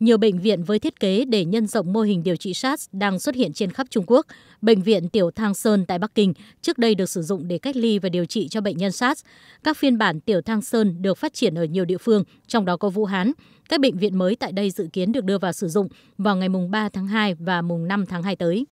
Nhiều bệnh viện với thiết kế để nhân rộng mô hình điều trị SARS đang xuất hiện trên khắp Trung Quốc. Bệnh viện Tiểu Thang Sơn tại Bắc Kinh trước đây được sử dụng để cách ly và điều trị cho bệnh nhân SARS. Các phiên bản Tiểu Thang Sơn được phát triển ở nhiều địa phương, trong đó có Vũ Hán. Các bệnh viện mới tại đây dự kiến được đưa vào sử dụng vào ngày 3 tháng 2 và mùng 5 tháng 2 tới.